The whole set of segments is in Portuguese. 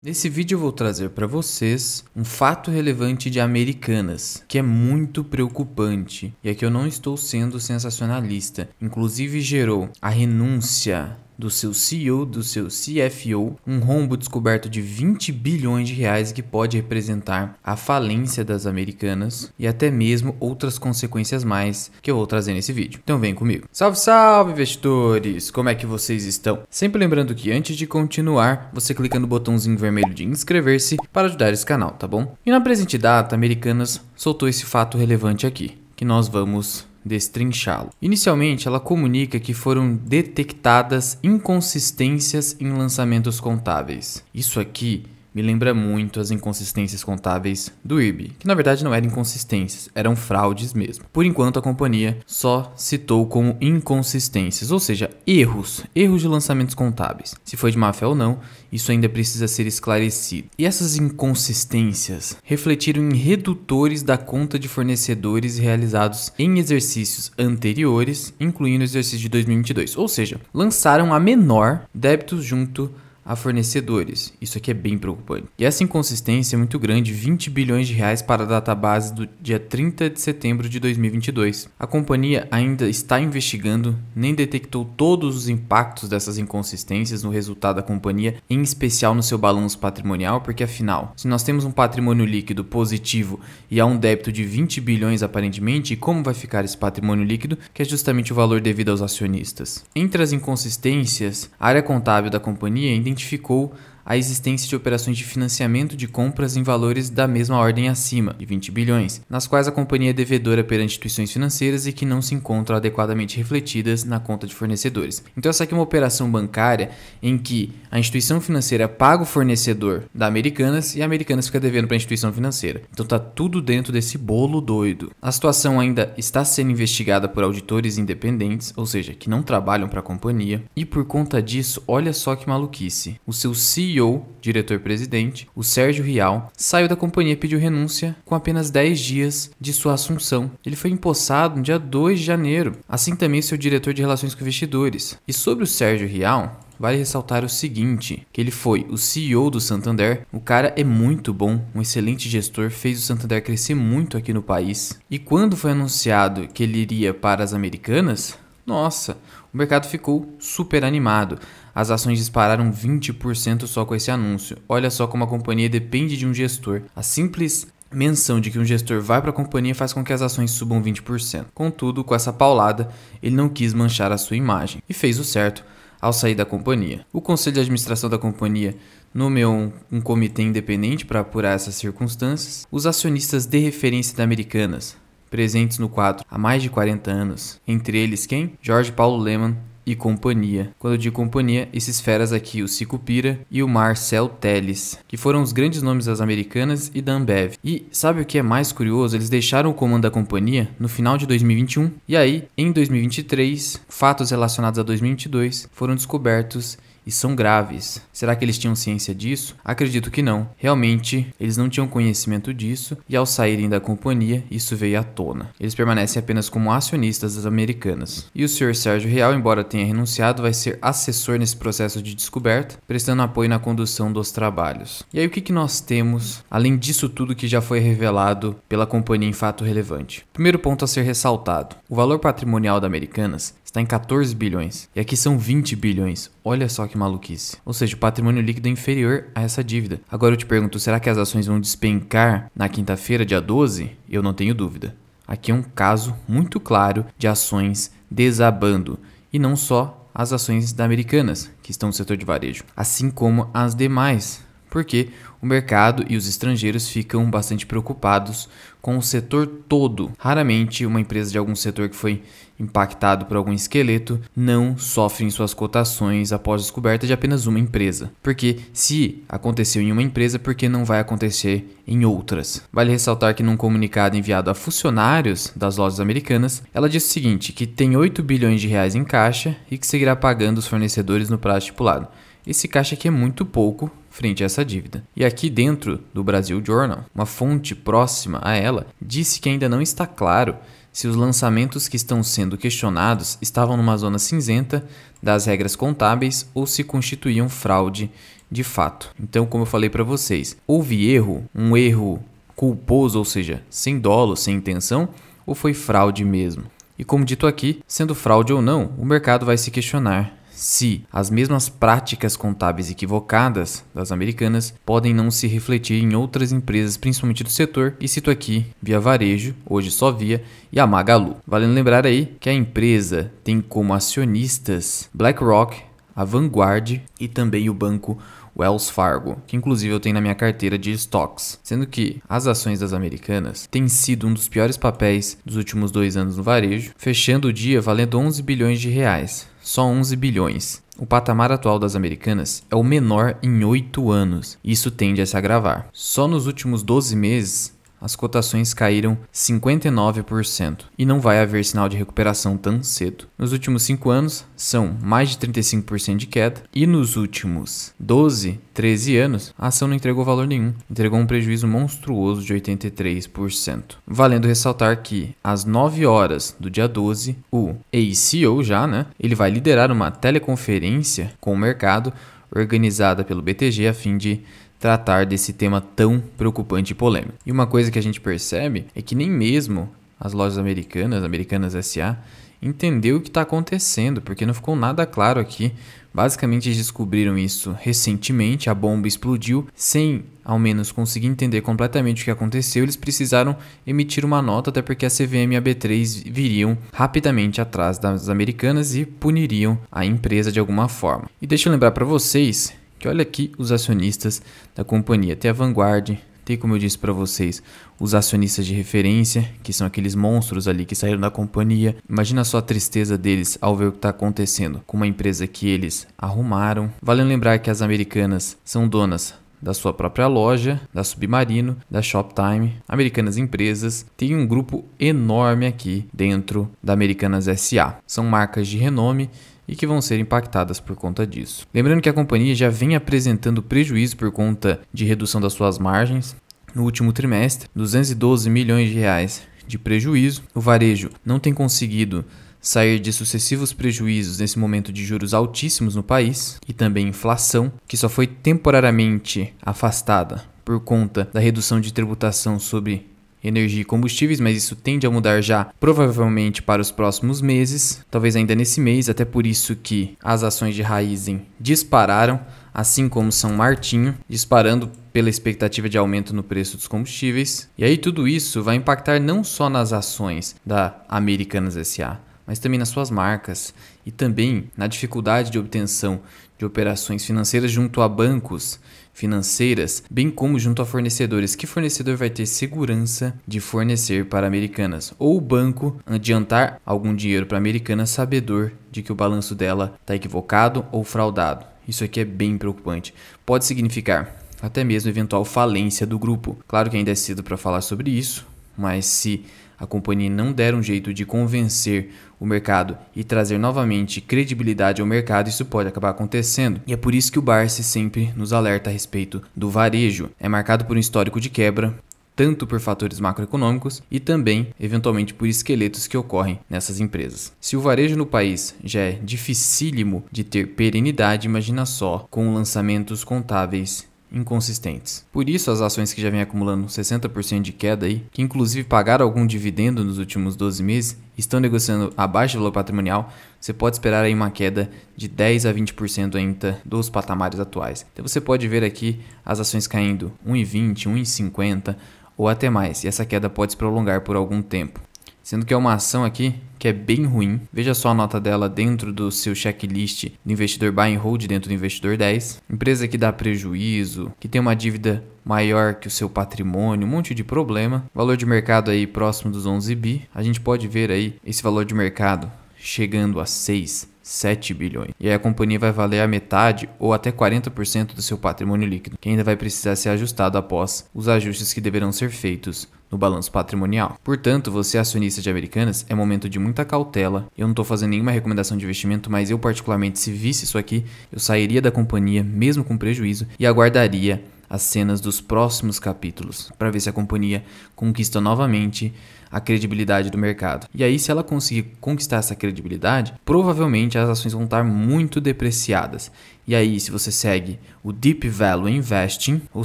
Nesse vídeo eu vou trazer para vocês um fato relevante de Americanas, que é muito preocupante, e aqui é eu não estou sendo sensacionalista, inclusive gerou a renúncia do seu CEO, do seu CFO, um rombo descoberto de 20 bilhões de reais que pode representar a falência das americanas e até mesmo outras consequências mais que eu vou trazer nesse vídeo. Então vem comigo. Salve, salve investidores! Como é que vocês estão? Sempre lembrando que antes de continuar, você clica no botãozinho vermelho de inscrever-se para ajudar esse canal, tá bom? E na presente data, Americanas soltou esse fato relevante aqui, que nós vamos destrinchá-lo. Inicialmente, ela comunica que foram detectadas inconsistências em lançamentos contábeis. Isso aqui me lembra muito as inconsistências contábeis do IRB, que na verdade não eram inconsistências, eram fraudes mesmo. Por enquanto, a companhia só citou como inconsistências, ou seja, erros, erros de lançamentos contábeis. Se foi de má fé ou não, isso ainda precisa ser esclarecido. E essas inconsistências refletiram em redutores da conta de fornecedores realizados em exercícios anteriores, incluindo o exercício de 2022, ou seja, lançaram a menor débitos junto a fornecedores. Isso aqui é bem preocupante. E essa inconsistência é muito grande, 20 bilhões de reais para a database do dia 30 de setembro de 2022. A companhia ainda está investigando, nem detectou todos os impactos dessas inconsistências no resultado da companhia, em especial no seu balanço patrimonial, porque afinal, se nós temos um patrimônio líquido positivo e há um débito de 20 bilhões aparentemente, como vai ficar esse patrimônio líquido, que é justamente o valor devido aos acionistas? Entre as inconsistências, a área contábil da companhia ainda identificou a existência de operações de financiamento de compras em valores da mesma ordem acima, de 20 bilhões, nas quais a companhia é devedora perante instituições financeiras e que não se encontram adequadamente refletidas na conta de fornecedores. Então essa aqui é uma operação bancária em que a instituição financeira paga o fornecedor da Americanas e a Americanas fica devendo para a instituição financeira. Então tá tudo dentro desse bolo doido. A situação ainda está sendo investigada por auditores independentes, ou seja, que não trabalham para a companhia, e por conta disso, olha só que maluquice. O seu CEO CEO, diretor-presidente, o Sérgio Rial, saiu da companhia e pediu renúncia com apenas 10 dias de sua assunção. Ele foi empossado no dia 2 de janeiro, assim também seu diretor de relações com investidores. E sobre o Sérgio Rial, vale ressaltar o seguinte, que ele foi o CEO do Santander, o cara é muito bom, um excelente gestor, fez o Santander crescer muito aqui no país. E quando foi anunciado que ele iria para as Americanas, nossa, o mercado ficou super animado. As ações dispararam 20% só com esse anúncio. Olha só como a companhia depende de um gestor. A simples menção de que um gestor vai para a companhia faz com que as ações subam 20%. Contudo, com essa paulada, ele não quis manchar a sua imagem e fez o certo ao sair da companhia. O conselho de administração da companhia nomeou um, um comitê independente para apurar essas circunstâncias. Os acionistas de referência da Americanas presentes no quadro há mais de 40 anos, entre eles quem? Jorge Paulo Lehmann e companhia. Quando eu digo companhia, esses feras aqui, o Cicupira e o Marcel Teles, que foram os grandes nomes das Americanas e da Ambev. E sabe o que é mais curioso? Eles deixaram o comando da companhia no final de 2021 e aí, em 2023, fatos relacionados a 2022 foram descobertos e são graves. Será que eles tinham ciência disso? Acredito que não. Realmente, eles não tinham conhecimento disso e ao saírem da companhia, isso veio à tona. Eles permanecem apenas como acionistas das americanas. E o Sr. Sérgio Real, embora tenha renunciado, vai ser assessor nesse processo de descoberta, prestando apoio na condução dos trabalhos. E aí o que, que nós temos, além disso tudo que já foi revelado pela companhia em fato relevante? Primeiro ponto a ser ressaltado, o valor patrimonial da Americanas está em 14 bilhões. E aqui são 20 bilhões. Olha só que maluquice. Ou seja, o patrimônio líquido é inferior a essa dívida. Agora eu te pergunto, será que as ações vão despencar na quinta-feira, dia 12? Eu não tenho dúvida. Aqui é um caso muito claro de ações desabando. E não só as ações da Americanas, que estão no setor de varejo, assim como as demais porque o mercado e os estrangeiros ficam bastante preocupados com o setor todo. Raramente uma empresa de algum setor que foi impactado por algum esqueleto não sofre em suas cotações após descoberta de apenas uma empresa, porque se aconteceu em uma empresa, por que não vai acontecer em outras? Vale ressaltar que num comunicado enviado a funcionários das lojas americanas, ela disse o seguinte, que tem 8 bilhões de reais em caixa e que seguirá pagando os fornecedores no prazo estipulado. Esse caixa aqui é muito pouco frente a essa dívida. E aqui dentro do Brasil Journal, uma fonte próxima a ela disse que ainda não está claro se os lançamentos que estão sendo questionados estavam numa zona cinzenta das regras contábeis ou se constituíam fraude de fato. Então, como eu falei para vocês, houve erro, um erro culposo, ou seja, sem dolo, sem intenção, ou foi fraude mesmo? E como dito aqui, sendo fraude ou não, o mercado vai se questionar se as mesmas práticas contábeis equivocadas das americanas podem não se refletir em outras empresas, principalmente do setor, e cito aqui Via Varejo, hoje só Via, e a Magalu. Valendo lembrar aí que a empresa tem como acionistas BlackRock, a Vanguard e também o banco Wells Fargo, que inclusive eu tenho na minha carteira de stocks. sendo que as ações das americanas têm sido um dos piores papéis dos últimos dois anos no varejo, fechando o dia valendo 11 bilhões de reais só 11 bilhões. O patamar atual das americanas é o menor em 8 anos, isso tende a se agravar. Só nos últimos 12 meses, as cotações caíram 59% e não vai haver sinal de recuperação tão cedo. Nos últimos 5 anos, são mais de 35% de queda e nos últimos 12, 13 anos, a ação não entregou valor nenhum, entregou um prejuízo monstruoso de 83%. Valendo ressaltar que às 9 horas do dia 12, o ACO já, né, ele vai liderar uma teleconferência com o mercado organizada pelo BTG a fim de tratar desse tema tão preocupante e polêmico. E uma coisa que a gente percebe é que nem mesmo as lojas americanas, Americanas SA, entendeu o que está acontecendo, porque não ficou nada claro aqui. Basicamente, eles descobriram isso recentemente, a bomba explodiu, sem ao menos conseguir entender completamente o que aconteceu, eles precisaram emitir uma nota, até porque a CVM e a B3 viriam rapidamente atrás das americanas e puniriam a empresa de alguma forma. E deixa eu lembrar para vocês que olha aqui os acionistas da companhia. Tem a Vanguard, tem, como eu disse para vocês, os acionistas de referência, que são aqueles monstros ali que saíram da companhia. Imagina só a tristeza deles ao ver o que está acontecendo com uma empresa que eles arrumaram. Vale lembrar que as americanas são donas da sua própria loja, da Submarino, da Shoptime, Americanas Empresas, tem um grupo enorme aqui dentro da Americanas SA. São marcas de renome e que vão ser impactadas por conta disso. Lembrando que a companhia já vem apresentando prejuízo por conta de redução das suas margens. No último trimestre, 212 milhões de reais de prejuízo. O varejo não tem conseguido sair de sucessivos prejuízos nesse momento de juros altíssimos no país e também inflação, que só foi temporariamente afastada por conta da redução de tributação sobre energia e combustíveis, mas isso tende a mudar já provavelmente para os próximos meses, talvez ainda nesse mês, até por isso que as ações de Raizen dispararam, assim como São Martinho, disparando pela expectativa de aumento no preço dos combustíveis. E aí tudo isso vai impactar não só nas ações da Americanas SA, mas também nas suas marcas e também na dificuldade de obtenção de operações financeiras junto a bancos financeiras, bem como junto a fornecedores. Que fornecedor vai ter segurança de fornecer para Americanas? Ou o banco adiantar algum dinheiro para Americanas sabedor de que o balanço dela está equivocado ou fraudado. Isso aqui é bem preocupante. Pode significar até mesmo eventual falência do grupo. Claro que ainda é cedo para falar sobre isso, mas se a companhia não der um jeito de convencer o mercado e trazer novamente credibilidade ao mercado, isso pode acabar acontecendo. E é por isso que o Barsi sempre nos alerta a respeito do varejo. É marcado por um histórico de quebra, tanto por fatores macroeconômicos e também, eventualmente, por esqueletos que ocorrem nessas empresas. Se o varejo no país já é dificílimo de ter perenidade, imagina só com lançamentos contáveis inconsistentes. Por isso, as ações que já vem acumulando 60% de queda aí, que inclusive pagaram algum dividendo nos últimos 12 meses, estão negociando abaixo do valor patrimonial, você pode esperar aí uma queda de 10 a 20% ainda dos patamares atuais. Então você pode ver aqui as ações caindo 1,20, 1,50 ou até mais, e essa queda pode se prolongar por algum tempo. Sendo que é uma ação aqui que é bem ruim. Veja só a nota dela dentro do seu checklist do investidor buy and hold dentro do investidor 10. Empresa que dá prejuízo, que tem uma dívida maior que o seu patrimônio, um monte de problema. Valor de mercado aí próximo dos 11 bi. A gente pode ver aí esse valor de mercado chegando a 6 7 bilhões. E aí a companhia vai valer a metade ou até 40% do seu patrimônio líquido, que ainda vai precisar ser ajustado após os ajustes que deverão ser feitos no balanço patrimonial. Portanto, você acionista de Americanas, é momento de muita cautela. Eu não estou fazendo nenhuma recomendação de investimento, mas eu particularmente se visse isso aqui, eu sairia da companhia mesmo com prejuízo e aguardaria as cenas dos próximos capítulos, para ver se a companhia conquista novamente a credibilidade do mercado. E aí, se ela conseguir conquistar essa credibilidade, provavelmente as ações vão estar muito depreciadas. E aí, se você segue o Deep Value Investing, ou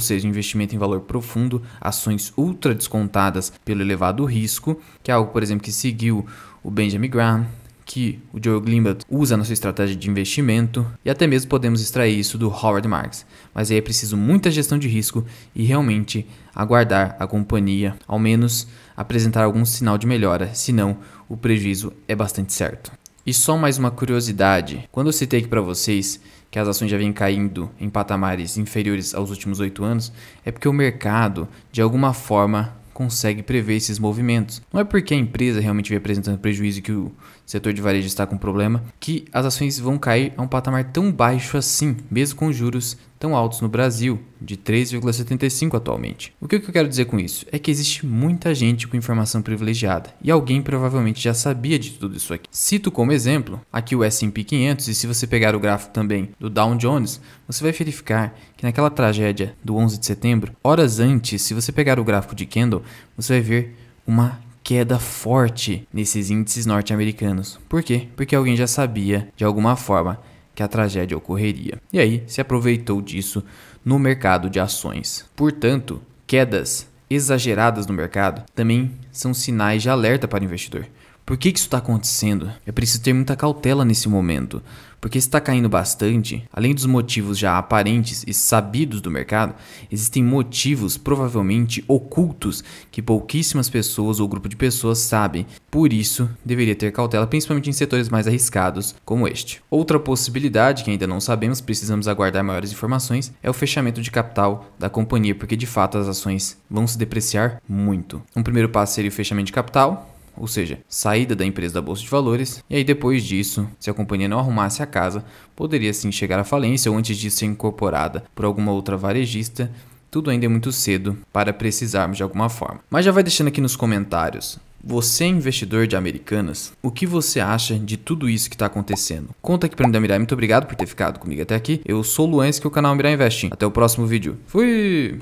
seja, investimento em valor profundo, ações ultra descontadas pelo elevado risco, que é algo, por exemplo, que seguiu o Benjamin Graham, que o Joe Glimbach usa na sua estratégia de investimento e até mesmo podemos extrair isso do Howard Marks. Mas aí é preciso muita gestão de risco e realmente aguardar a companhia, ao menos apresentar algum sinal de melhora, senão o prejuízo é bastante certo. E só mais uma curiosidade: quando eu citei aqui para vocês que as ações já vêm caindo em patamares inferiores aos últimos oito anos, é porque o mercado, de alguma forma, consegue prever esses movimentos. Não é porque a empresa realmente vem apresentando prejuízo que o setor de varejo está com problema, que as ações vão cair a um patamar tão baixo assim, mesmo com juros tão altos no Brasil, de 3,75 atualmente. O que eu quero dizer com isso? É que existe muita gente com informação privilegiada e alguém provavelmente já sabia de tudo isso aqui. Cito como exemplo aqui o S&P 500 e se você pegar o gráfico também do Dow Jones, você vai verificar que naquela tragédia do 11 de setembro, horas antes, se você pegar o gráfico de candle, você vai ver uma queda forte nesses índices norte-americanos. Por quê? Porque alguém já sabia, de alguma forma, que a tragédia ocorreria. E aí se aproveitou disso no mercado de ações. Portanto, quedas exageradas no mercado também são sinais de alerta para o investidor. Por que, que isso está acontecendo? É preciso ter muita cautela nesse momento, porque está caindo bastante, além dos motivos já aparentes e sabidos do mercado, existem motivos provavelmente ocultos que pouquíssimas pessoas ou grupo de pessoas sabem. Por isso, deveria ter cautela, principalmente em setores mais arriscados como este. Outra possibilidade que ainda não sabemos, precisamos aguardar maiores informações, é o fechamento de capital da companhia, porque de fato as ações vão se depreciar muito. Um primeiro passo seria o fechamento de capital, ou seja, saída da empresa da bolsa de valores, e aí depois disso, se a companhia não arrumasse a casa, poderia sim chegar à falência ou antes de ser incorporada por alguma outra varejista. Tudo ainda é muito cedo para precisarmos de alguma forma. Mas já vai deixando aqui nos comentários você, é investidor de Americanas, o que você acha de tudo isso que está acontecendo? Conta aqui para mim da Mirai. Muito obrigado por ter ficado comigo até aqui. Eu sou o Luan, que é o canal Mirai Investing. Até o próximo vídeo. Fui!